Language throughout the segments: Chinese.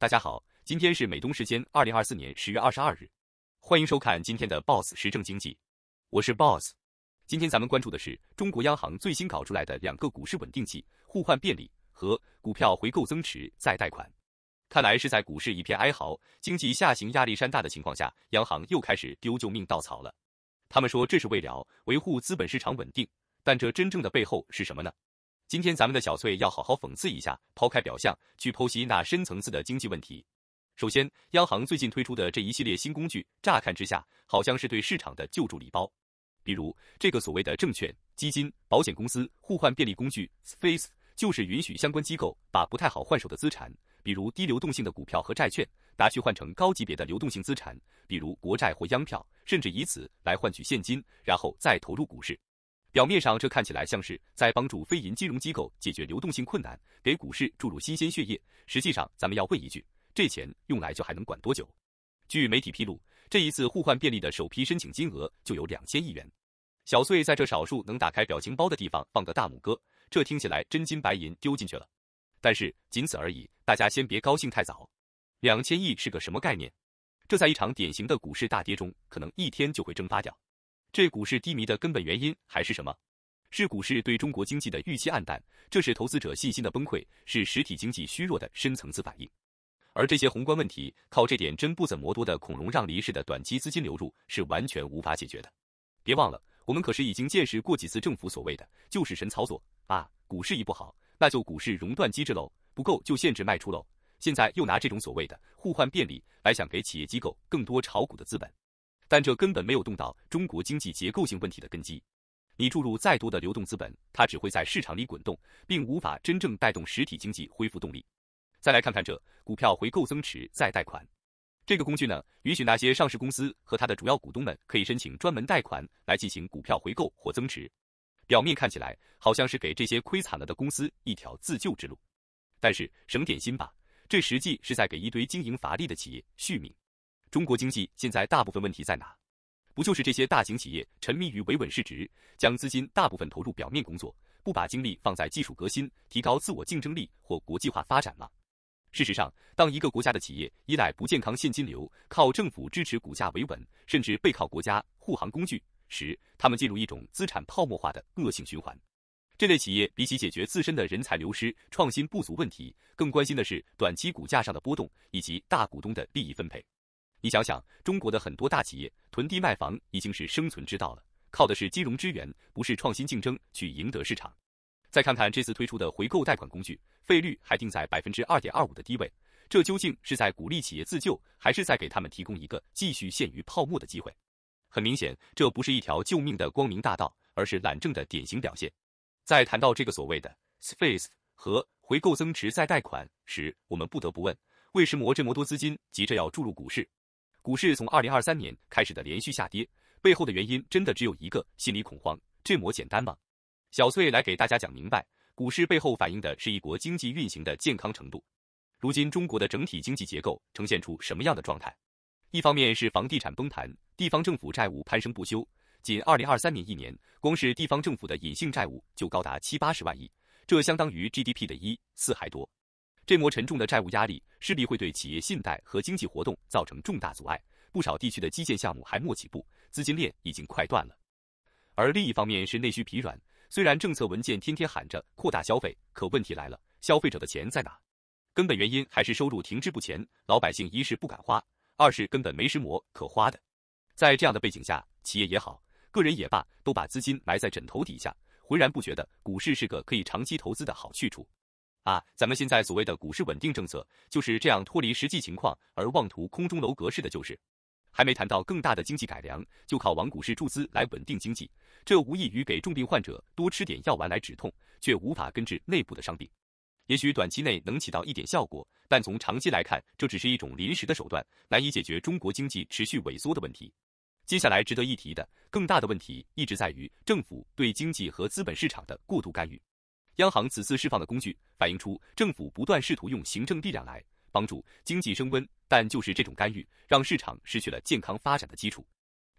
大家好，今天是美东时间二零二四年十月二十二日，欢迎收看今天的 BOSS 时政经济，我是 BOSS。今天咱们关注的是中国央行最新搞出来的两个股市稳定器：互换便利和股票回购增持再贷款。看来是在股市一片哀嚎、经济下行压力山大的情况下，央行又开始丢救命稻草了。他们说这是为了维护资本市场稳定，但这真正的背后是什么呢？今天咱们的小翠要好好讽刺一下，抛开表象去剖析那深层次的经济问题。首先，央行最近推出的这一系列新工具，乍看之下好像是对市场的救助礼包。比如这个所谓的证券、基金、保险公司互换便利工具 s p e 就是允许相关机构把不太好换手的资产，比如低流动性的股票和债券，拿去换成高级别的流动性资产，比如国债或央票，甚至以此来换取现金，然后再投入股市。表面上，这看起来像是在帮助非银金融机构解决流动性困难，给股市注入新鲜血液。实际上，咱们要问一句，这钱用来就还能管多久？据媒体披露，这一次互换便利的首批申请金额就有两千亿元。小碎在这少数能打开表情包的地方放个大拇哥，这听起来真金白银丢进去了。但是仅此而已，大家先别高兴太早。两千亿是个什么概念？这在一场典型的股市大跌中，可能一天就会蒸发掉。这股市低迷的根本原因还是什么？是股市对中国经济的预期暗淡，这是投资者信心的崩溃，是实体经济虚弱的深层次反应。而这些宏观问题，靠这点真不怎么多的恐龙让梨式的短期资金流入是完全无法解决的。别忘了，我们可是已经见识过几次政府所谓的就是神操作啊！股市一不好，那就股市熔断机制喽，不够就限制卖出喽。现在又拿这种所谓的互换便利来想给企业机构更多炒股的资本。但这根本没有动到中国经济结构性问题的根基。你注入再多的流动资本，它只会在市场里滚动，并无法真正带动实体经济恢复动力。再来看看这股票回购增持再贷款这个工具呢，允许那些上市公司和它的主要股东们可以申请专门贷款来进行股票回购或增持。表面看起来好像是给这些亏惨了的公司一条自救之路，但是省点心吧，这实际是在给一堆经营乏力的企业续命。中国经济现在大部分问题在哪？不就是这些大型企业沉迷于维稳市值，将资金大部分投入表面工作，不把精力放在技术革新、提高自我竞争力或国际化发展吗？事实上，当一个国家的企业依赖不健康现金流，靠政府支持股价维稳，甚至背靠国家护航工具时，他们进入一种资产泡沫化的恶性循环。这类企业比起解决自身的人才流失、创新不足问题，更关心的是短期股价上的波动以及大股东的利益分配。你想想，中国的很多大企业囤地卖房已经是生存之道了，靠的是金融支援，不是创新竞争去赢得市场。再看看这次推出的回购贷款工具，费率还定在百分之二点二五的低位，这究竟是在鼓励企业自救，还是在给他们提供一个继续陷于泡沫的机会？很明显，这不是一条救命的光明大道，而是懒政的典型表现。在谈到这个所谓的 s p a c e 和回购增持再贷款时，我们不得不问：为什么这么多资金急着要注入股市？股市从二零二三年开始的连续下跌，背后的原因真的只有一个——心理恐慌，这么简单吗？小翠来给大家讲明白，股市背后反映的是一国经济运行的健康程度。如今中国的整体经济结构呈现出什么样的状态？一方面是房地产崩盘，地方政府债务攀升不休，仅二零二三年一年，光是地方政府的隐性债务就高达七八十万亿，这相当于 GDP 的一四还多。这磨沉重的债务压力势必会对企业信贷和经济活动造成重大阻碍，不少地区的基建项目还没起步，资金链已经快断了。而另一方面是内需疲软，虽然政策文件天天喊着扩大消费，可问题来了，消费者的钱在哪？根本原因还是收入停滞不前，老百姓一是不敢花，二是根本没石磨可花的。在这样的背景下，企业也好，个人也罢，都把资金埋在枕头底下，浑然不觉得股市是个可以长期投资的好去处。啊，咱们现在所谓的股市稳定政策就是这样脱离实际情况而妄图空中楼阁式的，就是还没谈到更大的经济改良，就靠往股市注资来稳定经济，这无异于给重病患者多吃点药丸来止痛，却无法根治内部的伤病。也许短期内能起到一点效果，但从长期来看，这只是一种临时的手段，难以解决中国经济持续萎缩的问题。接下来值得一提的更大的问题，一直在于政府对经济和资本市场的过度干预。央行此次释放的工具，反映出政府不断试图用行政力量来帮助经济升温，但就是这种干预，让市场失去了健康发展的基础。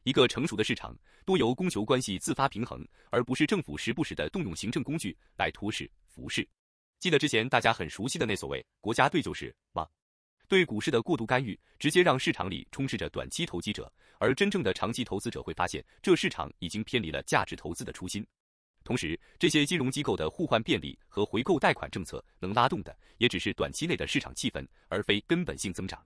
一个成熟的市场，多由供求关系自发平衡，而不是政府时不时的动用行政工具来托市扶市。记得之前大家很熟悉的那所谓“国家队”就是吗？对股市的过度干预，直接让市场里充斥着短期投机者，而真正的长期投资者会发现，这市场已经偏离了价值投资的初心。同时，这些金融机构的互换便利和回购贷款政策能拉动的也只是短期内的市场气氛，而非根本性增长。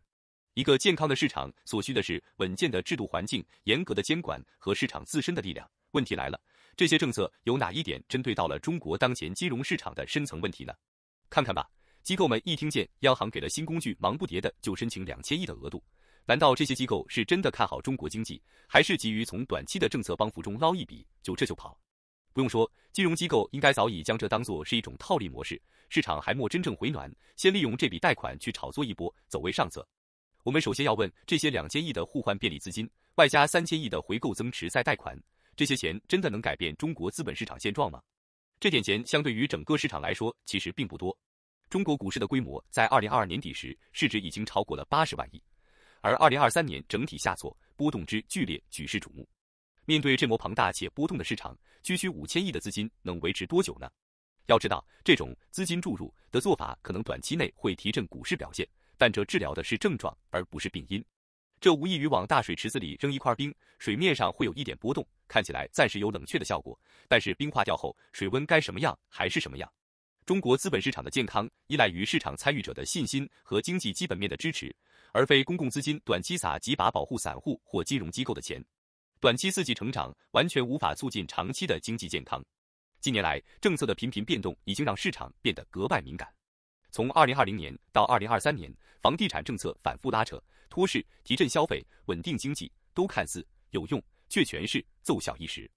一个健康的市场所需的是稳健的制度环境、严格的监管和市场自身的力量。问题来了，这些政策有哪一点针对到了中国当前金融市场的深层问题呢？看看吧，机构们一听见央行给了新工具，忙不迭的就申请两千亿的额度。难道这些机构是真的看好中国经济，还是急于从短期的政策帮扶中捞一笔就这就跑？不用说，金融机构应该早已将这当做是一种套利模式。市场还末真正回暖，先利用这笔贷款去炒作一波，走为上策。我们首先要问，这些两千亿的互换便利资金，外加三千亿的回购增持再贷款，这些钱真的能改变中国资本市场现状吗？这点钱相对于整个市场来说，其实并不多。中国股市的规模在二零二二年底时，市值已经超过了八十万亿，而二零二三年整体下挫，波动之剧烈，举世瞩目。面对这么庞大且波动的市场，区区五千亿的资金能维持多久呢？要知道，这种资金注入的做法可能短期内会提振股市表现，但这治疗的是症状而不是病因。这无异于往大水池子里扔一块冰，水面上会有一点波动，看起来暂时有冷却的效果，但是冰化掉后，水温该什么样还是什么样。中国资本市场的健康依赖于市场参与者的信心和经济基本面的支持，而非公共资金短期撒几把保护散户或金融机构的钱。短期刺激成长完全无法促进长期的经济健康。近年来，政策的频频变动已经让市场变得格外敏感。从二零二零年到二零二三年，房地产政策反复拉扯、托市、提振消费、稳定经济，都看似有用，却全是奏效一时。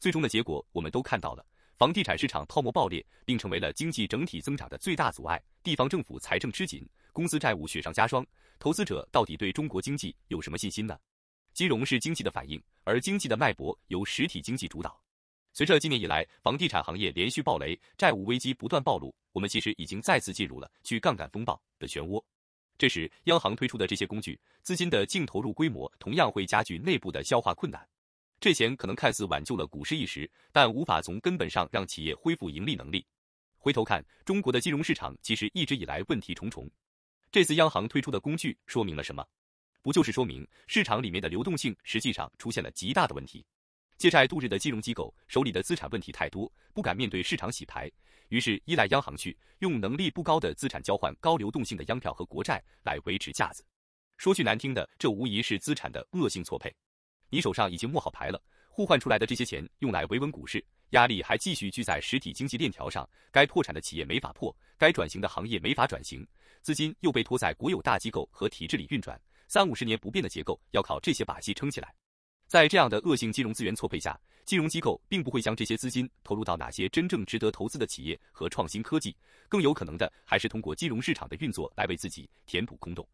最终的结果我们都看到了：房地产市场泡沫爆裂，并成为了经济整体增长的最大阻碍；地方政府财政吃紧，公司债务雪上加霜。投资者到底对中国经济有什么信心呢？金融是经济的反应，而经济的脉搏由实体经济主导。随着今年以来房地产行业连续暴雷，债务危机不断暴露，我们其实已经再次进入了去杠杆风暴的漩涡。这时，央行推出的这些工具，资金的净投入规模同样会加剧内部的消化困难。这钱可能看似挽救了股市一时，但无法从根本上让企业恢复盈利能力。回头看，中国的金融市场其实一直以来问题重重。这次央行推出的工具说明了什么？不就是说明市场里面的流动性实际上出现了极大的问题？借债度日的金融机构手里的资产问题太多，不敢面对市场洗牌，于是依赖央行去用能力不高的资产交换高流动性的央票和国债来维持架子。说句难听的，这无疑是资产的恶性错配。你手上已经摸好牌了，互换出来的这些钱用来维稳股市，压力还继续聚在实体经济链条上。该破产的企业没法破，该转型的行业没法转型，资金又被拖在国有大机构和体制里运转。三五十年不变的结构要靠这些把戏撑起来，在这样的恶性金融资源错配下，金融机构并不会将这些资金投入到哪些真正值得投资的企业和创新科技，更有可能的还是通过金融市场的运作来为自己填补空洞。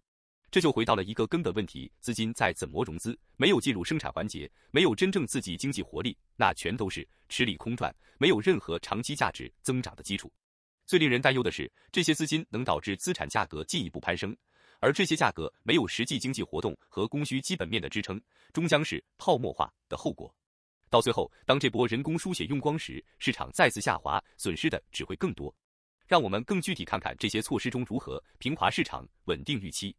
这就回到了一个根本问题：资金在怎么融资，没有进入生产环节，没有真正刺激经济活力，那全都是吃里空转，没有任何长期价值增长的基础。最令人担忧的是，这些资金能导致资产价格进一步攀升。而这些价格没有实际经济活动和供需基本面的支撑，终将是泡沫化的后果。到最后，当这波人工输血用光时，市场再次下滑，损失的只会更多。让我们更具体看看这些措施中如何平滑市场、稳定预期。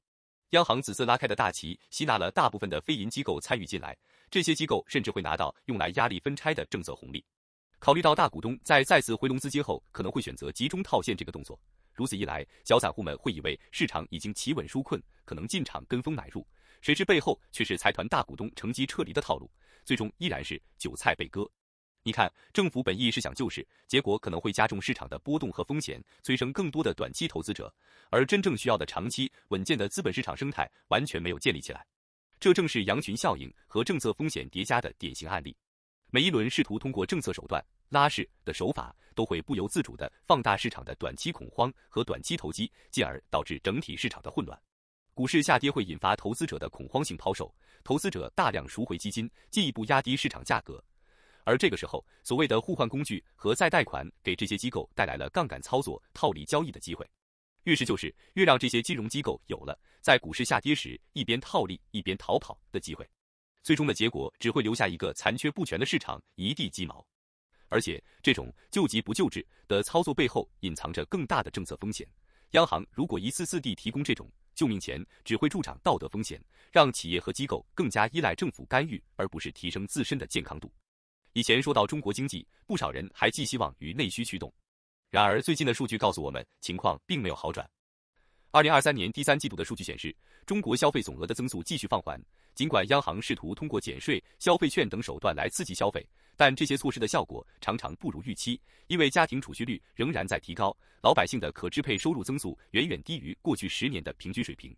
央行此次拉开的大旗，吸纳了大部分的非银机构参与进来，这些机构甚至会拿到用来压力分拆的政策红利。考虑到大股东在再次回笼资金后，可能会选择集中套现这个动作。如此一来，小散户们会以为市场已经企稳纾困，可能进场跟风买入，谁知背后却是财团大股东乘机撤离的套路，最终依然是韭菜被割。你看，政府本意是想救市，结果可能会加重市场的波动和风险，催生更多的短期投资者，而真正需要的长期稳健的资本市场生态完全没有建立起来。这正是羊群效应和政策风险叠加的典型案例。每一轮试图通过政策手段。拉市的手法都会不由自主地放大市场的短期恐慌和短期投机，进而导致整体市场的混乱。股市下跌会引发投资者的恐慌性抛售，投资者大量赎回基金，进一步压低市场价格。而这个时候，所谓的互换工具和再贷款给这些机构带来了杠杆操作、套利交易的机会。越是就是越让这些金融机构有了在股市下跌时一边套利一边逃跑的机会，最终的结果只会留下一个残缺不全的市场，一地鸡毛。而且这种救急不救治的操作背后隐藏着更大的政策风险。央行如果一次次地提供这种救命钱，只会助长道德风险，让企业和机构更加依赖政府干预，而不是提升自身的健康度。以前说到中国经济，不少人还寄希望于内需驱动，然而最近的数据告诉我们，情况并没有好转。二零二三年第三季度的数据显示，中国消费总额的增速继续放缓。尽管央行试图通过减税、消费券等手段来刺激消费。但这些措施的效果常常不如预期，因为家庭储蓄率仍然在提高，老百姓的可支配收入增速远远低于过去十年的平均水平。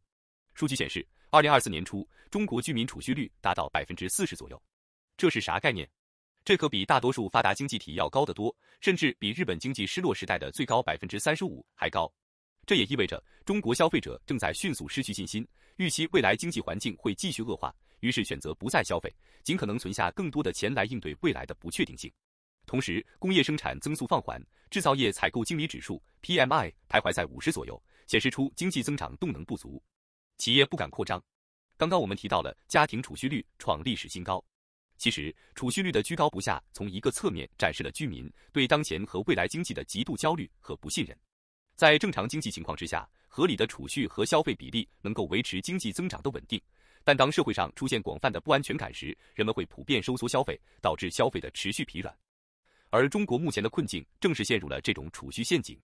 数据显示，二零二四年初，中国居民储蓄率达到百分之四十左右。这是啥概念？这可比大多数发达经济体要高得多，甚至比日本经济失落时代的最高百分之三十五还高。这也意味着，中国消费者正在迅速失去信心，预期未来经济环境会继续恶化。于是选择不再消费，尽可能存下更多的钱来应对未来的不确定性。同时，工业生产增速放缓，制造业采购经理指数 （PMI） 徘徊在五十左右，显示出经济增长动能不足，企业不敢扩张。刚刚我们提到了家庭储蓄率创历史新高，其实储蓄率的居高不下，从一个侧面展示了居民对当前和未来经济的极度焦虑和不信任。在正常经济情况之下，合理的储蓄和消费比例能够维持经济增长的稳定。但当社会上出现广泛的不安全感时，人们会普遍收缩消费，导致消费的持续疲软。而中国目前的困境正是陷入了这种储蓄陷阱。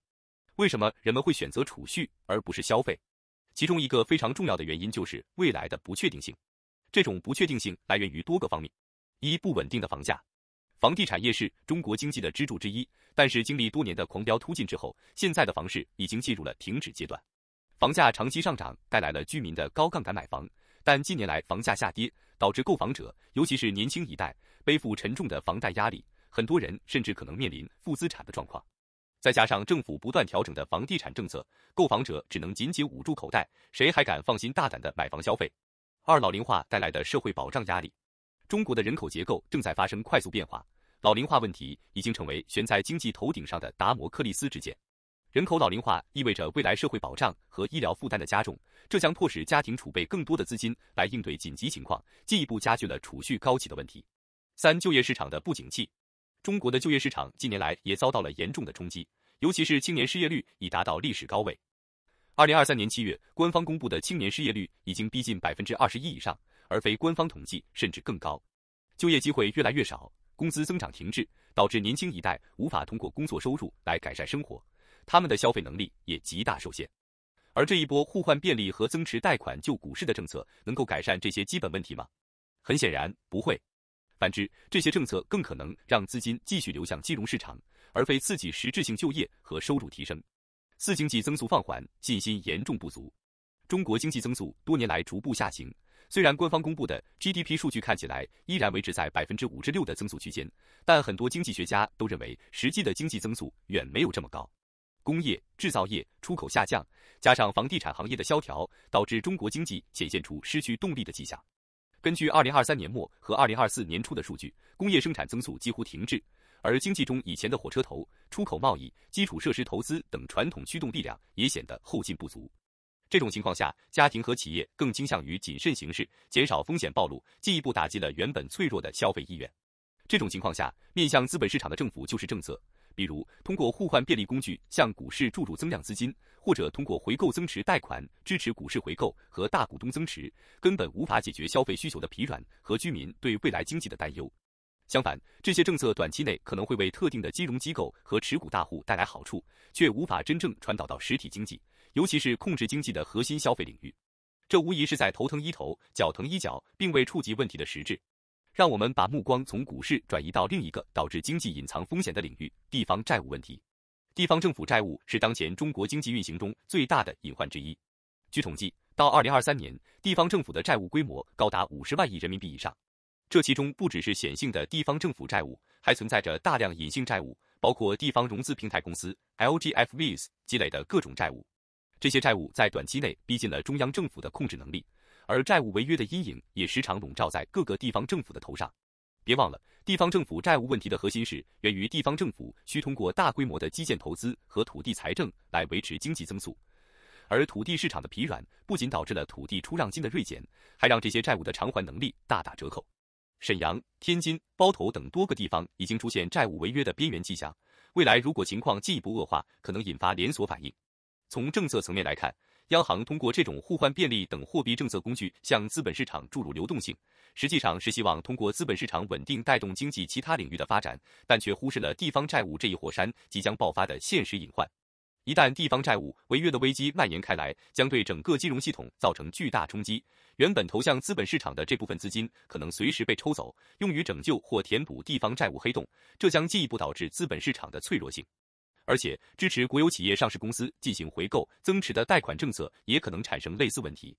为什么人们会选择储蓄而不是消费？其中一个非常重要的原因就是未来的不确定性。这种不确定性来源于多个方面：一、不稳定的房价。房地产业是中国经济的支柱之一，但是经历多年的狂飙突进之后，现在的房市已经进入了停止阶段。房价长期上涨带来了居民的高杠杆买房。但近年来房价下跌，导致购房者，尤其是年轻一代，背负沉重的房贷压力，很多人甚至可能面临负资产的状况。再加上政府不断调整的房地产政策，购房者只能紧紧捂住口袋，谁还敢放心大胆的买房消费？二老龄化带来的社会保障压力，中国的人口结构正在发生快速变化，老龄化问题已经成为悬在经济头顶上的达摩克利斯之剑。人口老龄化意味着未来社会保障和医疗负担的加重，这将迫使家庭储备更多的资金来应对紧急情况，进一步加剧了储蓄高企的问题。三、就业市场的不景气，中国的就业市场近年来也遭到了严重的冲击，尤其是青年失业率已达到历史高位。二零二三年七月，官方公布的青年失业率已经逼近百分之二十一以上，而非官方统计甚至更高。就业机会越来越少，工资增长停滞，导致年轻一代无法通过工作收入来改善生活。他们的消费能力也极大受限，而这一波互换便利和增持贷款救股市的政策能够改善这些基本问题吗？很显然不会。反之，这些政策更可能让资金继续流向金融市场，而非刺激实质性就业和收入提升。四、经济增速放缓，信心严重不足。中国经济增速多年来逐步下行，虽然官方公布的 GDP 数据看起来依然维持在百分之五至六的增速区间，但很多经济学家都认为实际的经济增速远没有这么高。工业制造业出口下降，加上房地产行业的萧条，导致中国经济显现出失去动力的迹象。根据二零二三年末和二零二四年初的数据，工业生产增速几乎停滞，而经济中以前的火车头——出口贸易、基础设施投资等传统驱动力量也显得后劲不足。这种情况下，家庭和企业更倾向于谨慎行事，减少风险暴露，进一步打击了原本脆弱的消费意愿。这种情况下，面向资本市场的政府救市政策。比如，通过互换便利工具向股市注入增量资金，或者通过回购增持贷款支持股市回购和大股东增持，根本无法解决消费需求的疲软和居民对未来经济的担忧。相反，这些政策短期内可能会为特定的金融机构和持股大户带来好处，却无法真正传导到实体经济，尤其是控制经济的核心消费领域。这无疑是在头疼医头脚疼医脚，并未触及问题的实质。让我们把目光从股市转移到另一个导致经济隐藏风险的领域——地方债务问题。地方政府债务是当前中国经济运行中最大的隐患之一。据统计，到二零二三年，地方政府的债务规模高达五十万亿人民币以上。这其中不只是显性的地方政府债务，还存在着大量隐性债务，包括地方融资平台公司 （LGFVs） 积累的各种债务。这些债务在短期内逼近了中央政府的控制能力。而债务违约的阴影也时常笼罩在各个地方政府的头上。别忘了，地方政府债务问题的核心是源于地方政府需通过大规模的基建投资和土地财政来维持经济增速。而土地市场的疲软不仅导致了土地出让金的锐减，还让这些债务的偿还能力大打折扣。沈阳、天津、包头等多个地方已经出现债务违约的边缘迹象。未来如果情况进一步恶化，可能引发连锁反应。从政策层面来看，央行通过这种互换便利等货币政策工具向资本市场注入流动性，实际上是希望通过资本市场稳定带动经济其他领域的发展，但却忽视了地方债务这一火山即将爆发的现实隐患。一旦地方债务违约的危机蔓延开来，将对整个金融系统造成巨大冲击。原本投向资本市场的这部分资金，可能随时被抽走，用于拯救或填补地方债务黑洞，这将进一步导致资本市场的脆弱性。而且，支持国有企业上市公司进行回购增持的贷款政策，也可能产生类似问题。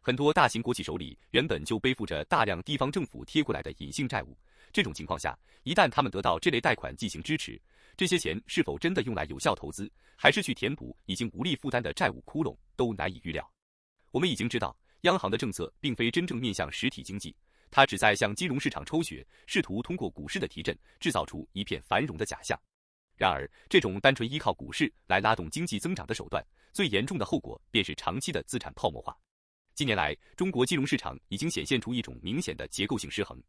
很多大型国企手里原本就背负着大量地方政府贴过来的隐性债务，这种情况下，一旦他们得到这类贷款进行支持，这些钱是否真的用来有效投资，还是去填补已经无力负担的债务窟窿，都难以预料。我们已经知道，央行的政策并非真正面向实体经济，它只在向金融市场抽血，试图通过股市的提振，制造出一片繁荣的假象。然而，这种单纯依靠股市来拉动经济增长的手段，最严重的后果便是长期的资产泡沫化。近年来，中国金融市场已经显现出一种明显的结构性失衡。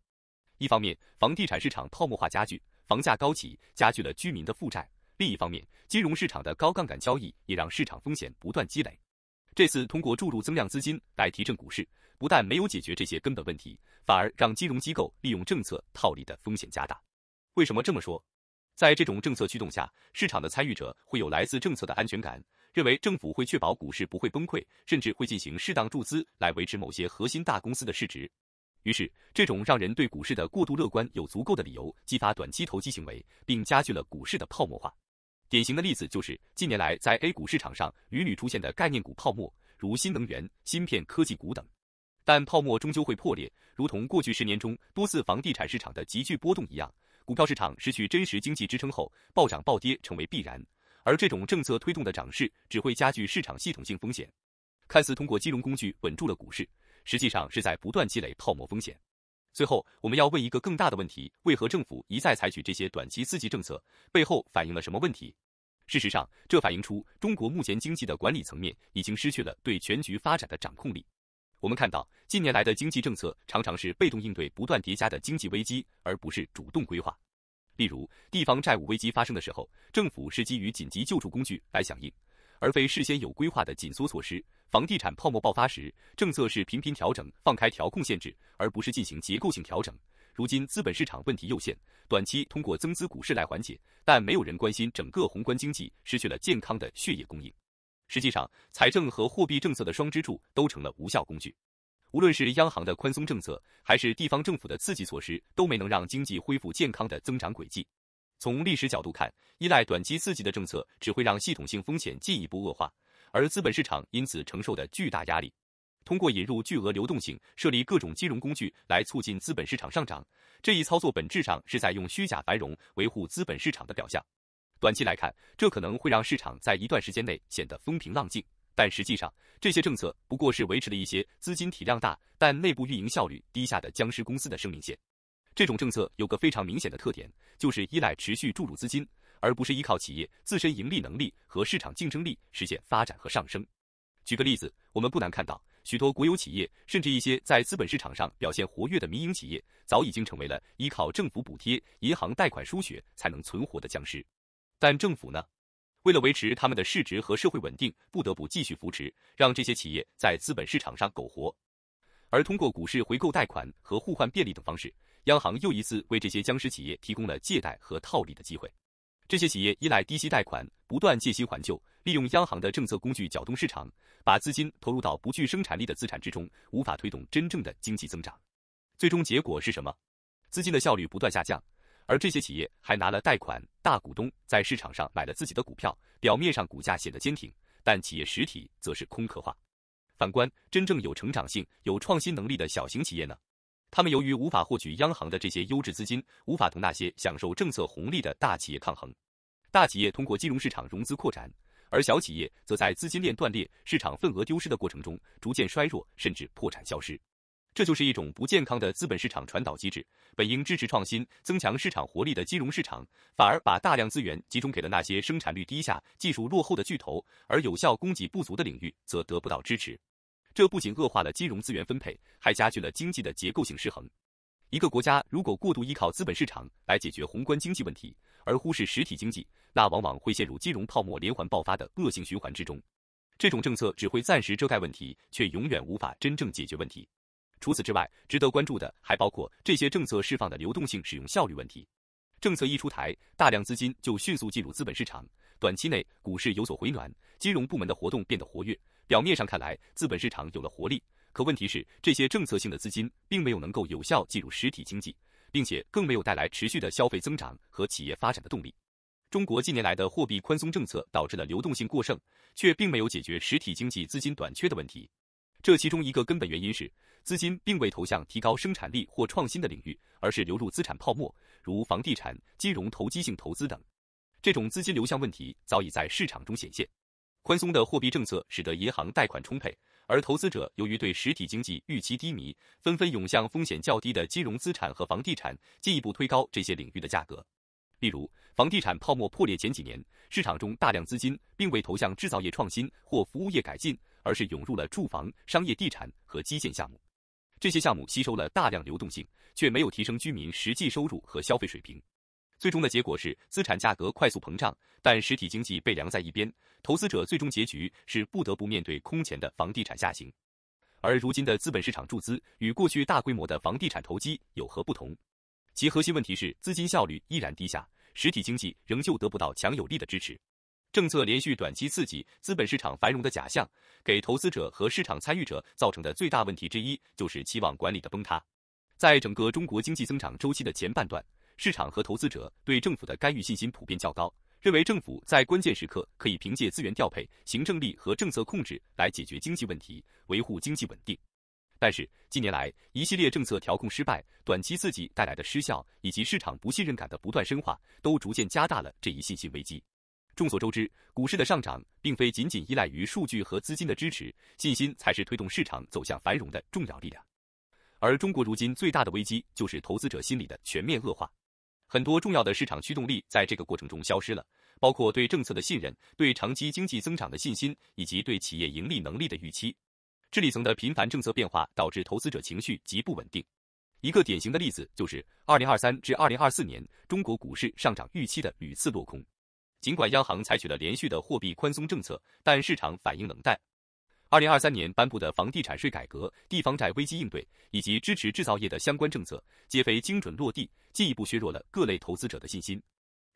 一方面，房地产市场泡沫化加剧，房价高企加剧了居民的负债；另一方面，金融市场的高杠杆交易也让市场风险不断积累。这次通过注入增量资金来提振股市，不但没有解决这些根本问题，反而让金融机构利用政策套利的风险加大。为什么这么说？在这种政策驱动下，市场的参与者会有来自政策的安全感，认为政府会确保股市不会崩溃，甚至会进行适当注资来维持某些核心大公司的市值。于是，这种让人对股市的过度乐观有足够的理由激发短期投机行为，并加剧了股市的泡沫化。典型的例子就是近年来在 A 股市场上屡屡出现的概念股泡沫，如新能源、芯片、科技股等。但泡沫终究会破裂，如同过去十年中多次房地产市场的急剧波动一样。股票市场失去真实经济支撑后，暴涨暴跌成为必然。而这种政策推动的涨势，只会加剧市场系统性风险。看似通过金融工具稳住了股市，实际上是在不断积累泡沫风险。最后，我们要问一个更大的问题：为何政府一再采取这些短期刺激政策？背后反映了什么问题？事实上，这反映出中国目前经济的管理层面已经失去了对全局发展的掌控力。我们看到，近年来的经济政策常常是被动应对不断叠加的经济危机，而不是主动规划。例如，地方债务危机发生的时候，政府是基于紧急救助工具来响应，而非事先有规划的紧缩措施。房地产泡沫爆发时，政策是频频调整、放开调控限制，而不是进行结构性调整。如今，资本市场问题又现，短期通过增资股市来缓解，但没有人关心整个宏观经济失去了健康的血液供应。实际上，财政和货币政策的双支柱都成了无效工具。无论是央行的宽松政策，还是地方政府的刺激措施，都没能让经济恢复健康的增长轨迹。从历史角度看，依赖短期刺激的政策只会让系统性风险进一步恶化，而资本市场因此承受的巨大压力。通过引入巨额流动性，设立各种金融工具来促进资本市场上涨，这一操作本质上是在用虚假繁荣维护资本市场的表象。短期来看，这可能会让市场在一段时间内显得风平浪静，但实际上，这些政策不过是维持了一些资金体量大但内部运营效率低下的僵尸公司的生命线。这种政策有个非常明显的特点，就是依赖持续注入资金，而不是依靠企业自身盈利能力和市场竞争力实现发展和上升。举个例子，我们不难看到，许多国有企业甚至一些在资本市场上表现活跃的民营企业，早已经成为了依靠政府补贴、银行贷款输血才能存活的僵尸。但政府呢，为了维持他们的市值和社会稳定，不得不继续扶持，让这些企业在资本市场上苟活。而通过股市回购贷款和互换便利等方式，央行又一次为这些僵尸企业提供了借贷和套利的机会。这些企业依赖低息贷款，不断借新还旧，利用央行的政策工具搅动市场，把资金投入到不具生产力的资产之中，无法推动真正的经济增长。最终结果是什么？资金的效率不断下降。而这些企业还拿了贷款，大股东在市场上买了自己的股票，表面上股价显得坚挺，但企业实体则是空壳化。反观真正有成长性、有创新能力的小型企业呢？他们由于无法获取央行的这些优质资金，无法同那些享受政策红利的大企业抗衡。大企业通过金融市场融资扩展，而小企业则在资金链断裂、市场份额丢失的过程中逐渐衰弱，甚至破产消失。这就是一种不健康的资本市场传导机制。本应支持创新、增强市场活力的金融市场，反而把大量资源集中给了那些生产率低下、技术落后的巨头，而有效供给不足的领域则得不到支持。这不仅恶化了金融资源分配，还加剧了经济的结构性失衡。一个国家如果过度依靠资本市场来解决宏观经济问题，而忽视实体经济，那往往会陷入金融泡沫连环爆发的恶性循环之中。这种政策只会暂时遮盖问题，却永远无法真正解决问题。除此之外，值得关注的还包括这些政策释放的流动性使用效率问题。政策一出台，大量资金就迅速进入资本市场，短期内股市有所回暖，金融部门的活动变得活跃。表面上看来，资本市场有了活力，可问题是，这些政策性的资金并没有能够有效进入实体经济，并且更没有带来持续的消费增长和企业发展的动力。中国近年来的货币宽松政策导致了流动性过剩，却并没有解决实体经济资金短缺的问题。这其中一个根本原因是。资金并未投向提高生产力或创新的领域，而是流入资产泡沫，如房地产、金融投机性投资等。这种资金流向问题早已在市场中显现。宽松的货币政策使得银行贷款充沛，而投资者由于对实体经济预期低迷，纷纷涌向风险较低的金融资产和房地产，进一步推高这些领域的价格。例如，房地产泡沫破裂前几年，市场中大量资金并未投向制造业创新或服务业改进，而是涌入了住房、商业地产和基建项目。这些项目吸收了大量流动性，却没有提升居民实际收入和消费水平。最终的结果是资产价格快速膨胀，但实体经济被晾在一边。投资者最终结局是不得不面对空前的房地产下行。而如今的资本市场注资与过去大规模的房地产投机有何不同？其核心问题是资金效率依然低下，实体经济仍旧得不到强有力的支持。政策连续短期刺激资本市场繁荣的假象，给投资者和市场参与者造成的最大问题之一就是期望管理的崩塌。在整个中国经济增长周期的前半段，市场和投资者对政府的干预信心普遍较高，认为政府在关键时刻可以凭借资源调配、行政力和政策控制来解决经济问题，维护经济稳定。但是近年来，一系列政策调控失败、短期刺激带来的失效，以及市场不信任感的不断深化，都逐渐加大了这一信心危机。众所周知，股市的上涨并非仅仅依赖于数据和资金的支持，信心才是推动市场走向繁荣的重要力量。而中国如今最大的危机就是投资者心理的全面恶化，很多重要的市场驱动力在这个过程中消失了，包括对政策的信任、对长期经济增长的信心以及对企业盈利能力的预期。治理层的频繁政策变化导致投资者情绪极不稳定。一个典型的例子就是二零二三至二零二四年中国股市上涨预期的屡次落空。尽管央行采取了连续的货币宽松政策，但市场反应冷淡。二零二三年颁布的房地产税改革、地方债危机应对以及支持制造业的相关政策，皆非精准落地，进一步削弱了各类投资者的信心。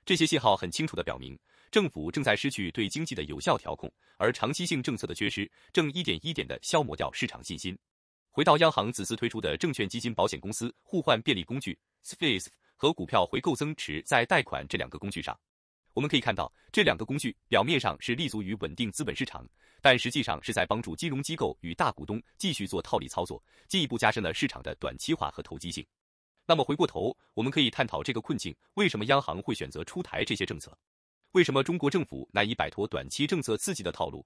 这些信号很清楚地表明，政府正在失去对经济的有效调控，而长期性政策的缺失正一点一点地消磨掉市场信心。回到央行此次推出的证券基金保险公司互换便利工具 （SIF） 和股票回购增持再贷款这两个工具上。我们可以看到，这两个工具表面上是立足于稳定资本市场，但实际上是在帮助金融机构与大股东继续做套利操作，进一步加深了市场的短期化和投机性。那么回过头，我们可以探讨这个困境：为什么央行会选择出台这些政策？为什么中国政府难以摆脱短期政策刺激的套路？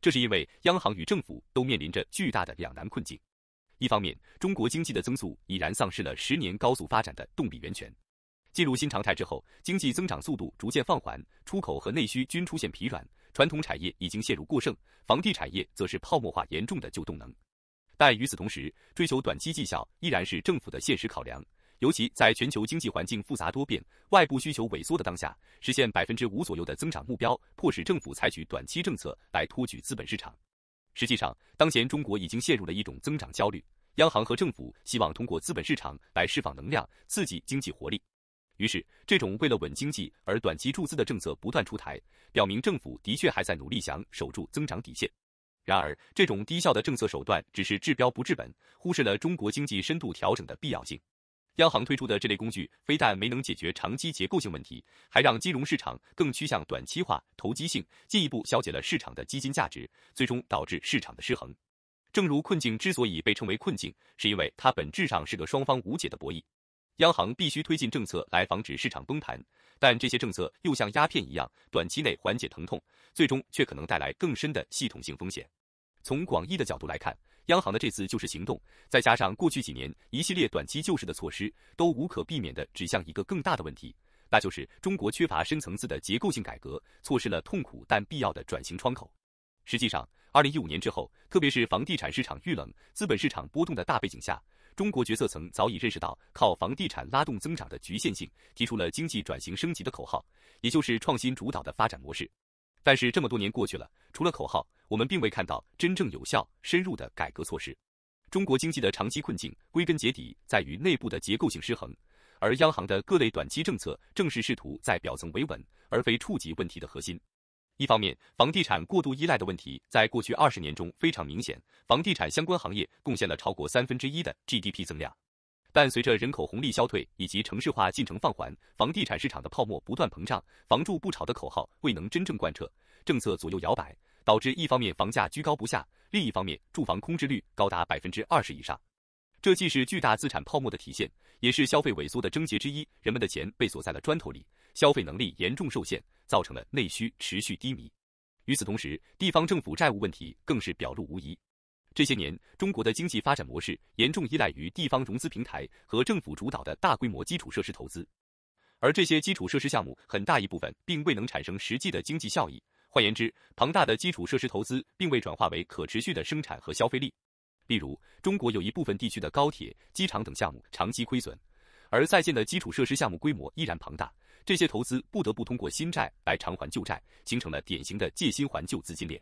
这是因为央行与政府都面临着巨大的两难困境。一方面，中国经济的增速已然丧失了十年高速发展的动力源泉。进入新常态之后，经济增长速度逐渐放缓，出口和内需均出现疲软，传统产业已经陷入过剩，房地产业则是泡沫化严重的旧动能。但与此同时，追求短期绩效依然是政府的现实考量，尤其在全球经济环境复杂多变、外部需求萎缩的当下，实现百分之五左右的增长目标，迫使政府采取短期政策来托举资本市场。实际上，当前中国已经陷入了一种增长焦虑，央行和政府希望通过资本市场来释放能量，刺激经济活力。于是，这种为了稳经济而短期注资的政策不断出台，表明政府的确还在努力想守住增长底线。然而，这种低效的政策手段只是治标不治本，忽视了中国经济深度调整的必要性。央行推出的这类工具，非但没能解决长期结构性问题，还让金融市场更趋向短期化、投机性，进一步消解了市场的基金价值，最终导致市场的失衡。正如困境之所以被称为困境，是因为它本质上是个双方无解的博弈。央行必须推进政策来防止市场崩盘，但这些政策又像鸦片一样，短期内缓解疼痛，最终却可能带来更深的系统性风险。从广义的角度来看，央行的这次救市行动，再加上过去几年一系列短期救市的措施，都无可避免地指向一个更大的问题，那就是中国缺乏深层次的结构性改革，错失了痛苦但必要的转型窗口。实际上，二零一五年之后，特别是房地产市场遇冷、资本市场波动的大背景下。中国决策层早已认识到靠房地产拉动增长的局限性，提出了经济转型升级的口号，也就是创新主导的发展模式。但是这么多年过去了，除了口号，我们并未看到真正有效、深入的改革措施。中国经济的长期困境归根结底在于内部的结构性失衡，而央行的各类短期政策正是试图在表层维稳，而非触及问题的核心。一方面，房地产过度依赖的问题在过去二十年中非常明显，房地产相关行业贡献了超过三分之一的 GDP 增量。但随着人口红利消退以及城市化进程放缓，房地产市场的泡沫不断膨胀，房住不炒的口号未能真正贯彻，政策左右摇摆，导致一方面房价居高不下，另一方面住房空置率高达百分之二十以上。这既是巨大资产泡沫的体现，也是消费萎缩的症结之一。人们的钱被锁在了砖头里。消费能力严重受限，造成了内需持续低迷。与此同时，地方政府债务问题更是表露无遗。这些年，中国的经济发展模式严重依赖于地方融资平台和政府主导的大规模基础设施投资，而这些基础设施项目很大一部分并未能产生实际的经济效益。换言之，庞大的基础设施投资并未转化为可持续的生产和消费力。例如，中国有一部分地区的高铁、机场等项目长期亏损，而在建的基础设施项目规模依然庞大。这些投资不得不通过新债来偿还旧债，形成了典型的借新还旧资金链。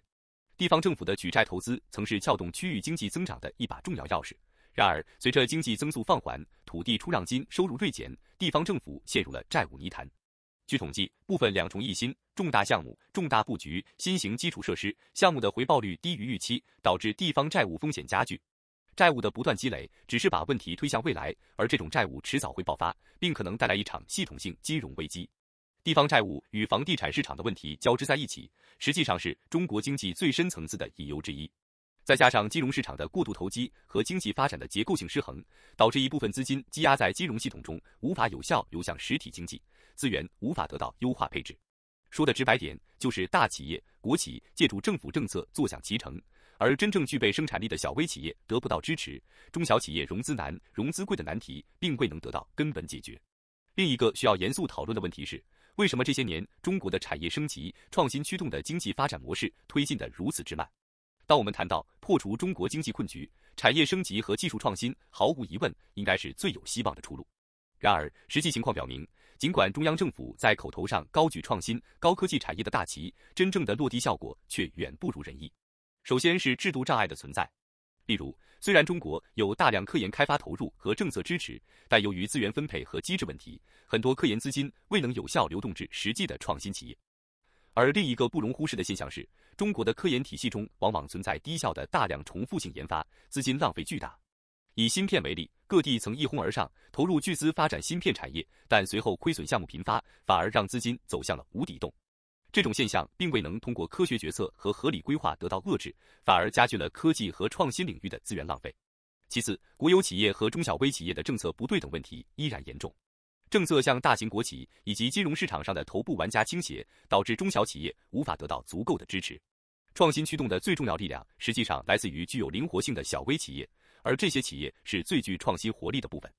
地方政府的举债投资曾是撬动区域经济增长的一把重要钥匙，然而随着经济增速放缓，土地出让金收入锐减，地方政府陷入了债务泥潭。据统计，部分“两重一新”重大项目、重大布局、新型基础设施项目的回报率低于预期，导致地方债务风险加剧。债务的不断积累，只是把问题推向未来，而这种债务迟早会爆发，并可能带来一场系统性金融危机。地方债务与房地产市场的问题交织在一起，实际上是中国经济最深层次的隐忧之一。再加上金融市场的过度投机和经济发展的结构性失衡，导致一部分资金积压在金融系统中，无法有效流向实体经济，资源无法得到优化配置。说的直白点，就是大企业、国企借助政府政策坐享其成。而真正具备生产力的小微企业得不到支持，中小企业融资难、融资贵的难题并未能得到根本解决。另一个需要严肃讨论的问题是，为什么这些年中国的产业升级、创新驱动的经济发展模式推进得如此之慢？当我们谈到破除中国经济困局，产业升级和技术创新毫无疑问应该是最有希望的出路。然而，实际情况表明，尽管中央政府在口头上高举创新、高科技产业的大旗，真正的落地效果却远不如人意。首先是制度障碍的存在，例如，虽然中国有大量科研开发投入和政策支持，但由于资源分配和机制问题，很多科研资金未能有效流动至实际的创新企业。而另一个不容忽视的现象是，中国的科研体系中往往存在低效的大量重复性研发，资金浪费巨大。以芯片为例，各地曾一哄而上，投入巨资发展芯片产业，但随后亏损项目频发，反而让资金走向了无底洞。这种现象并未能通过科学决策和合理规划得到遏制，反而加剧了科技和创新领域的资源浪费。其次，国有企业和中小微企业的政策不对等问题依然严重，政策向大型国企以及金融市场上的头部玩家倾斜，导致中小企业无法得到足够的支持。创新驱动的最重要力量实际上来自于具有灵活性的小微企业，而这些企业是最具创新活力的部分。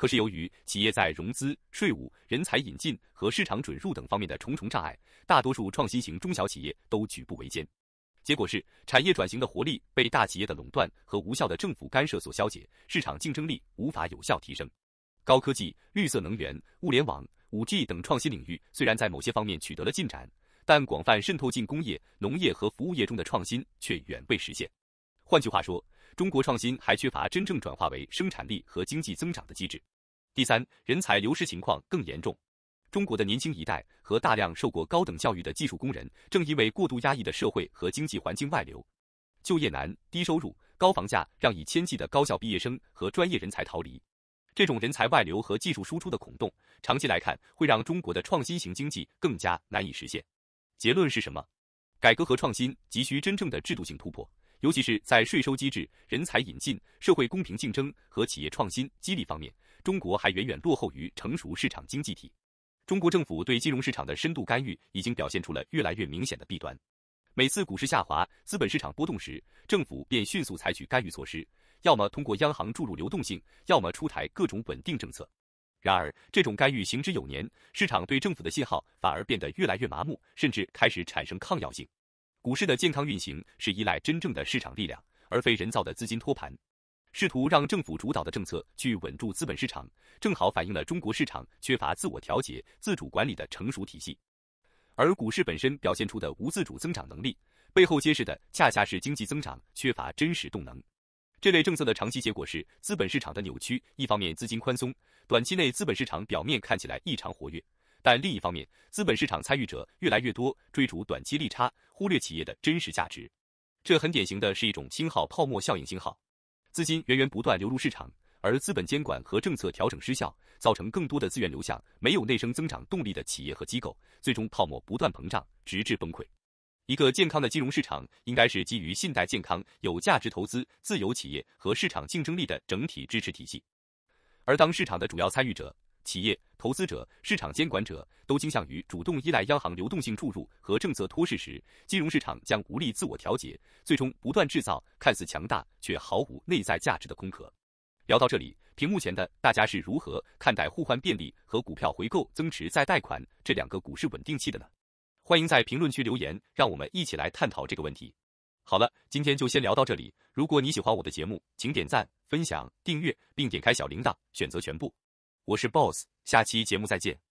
可是，由于企业在融资、税务、人才引进和市场准入等方面的重重障碍，大多数创新型中小企业都举步维艰。结果是，产业转型的活力被大企业的垄断和无效的政府干涉所消解，市场竞争力无法有效提升。高科技、绿色能源、物联网、五 G 等创新领域虽然在某些方面取得了进展，但广泛渗透进工业、农业和服务业中的创新却远未实现。换句话说，中国创新还缺乏真正转化为生产力和经济增长的机制。第三，人才流失情况更严重。中国的年轻一代和大量受过高等教育的技术工人，正因为过度压抑的社会和经济环境外流。就业难、低收入、高房价，让以千计的高校毕业生和专业人才逃离。这种人才外流和技术输出的孔洞，长期来看会让中国的创新型经济更加难以实现。结论是什么？改革和创新急需真正的制度性突破。尤其是在税收机制、人才引进、社会公平竞争和企业创新激励方面，中国还远远落后于成熟市场经济体。中国政府对金融市场的深度干预已经表现出了越来越明显的弊端。每次股市下滑、资本市场波动时，政府便迅速采取干预措施，要么通过央行注入流动性，要么出台各种稳定政策。然而，这种干预行之有年，市场对政府的信号反而变得越来越麻木，甚至开始产生抗药性。股市的健康运行是依赖真正的市场力量，而非人造的资金托盘。试图让政府主导的政策去稳住资本市场，正好反映了中国市场缺乏自我调节、自主管理的成熟体系。而股市本身表现出的无自主增长能力，背后揭示的恰恰是经济增长缺乏真实动能。这类政策的长期结果是资本市场的扭曲。一方面，资金宽松，短期内资本市场表面看起来异常活跃。但另一方面，资本市场参与者越来越多，追逐短期利差，忽略企业的真实价值，这很典型的是一种信号泡沫效应信号。资金源源不断流入市场，而资本监管和政策调整失效，造成更多的资源流向没有内生增长动力的企业和机构，最终泡沫不断膨胀，直至崩溃。一个健康的金融市场应该是基于信贷健康、有价值投资、自由企业和市场竞争力的整体支持体系，而当市场的主要参与者。企业、投资者、市场监管者都倾向于主动依赖央行流动性注入和政策托市时，金融市场将无力自我调节，最终不断制造看似强大却毫无内在价值的空壳。聊到这里，屏幕前的大家是如何看待互换便利和股票回购增持再贷款这两个股市稳定器的呢？欢迎在评论区留言，让我们一起来探讨这个问题。好了，今天就先聊到这里。如果你喜欢我的节目，请点赞、分享、订阅，并点开小铃铛，选择全部。我是 BOSS，下期节目再见。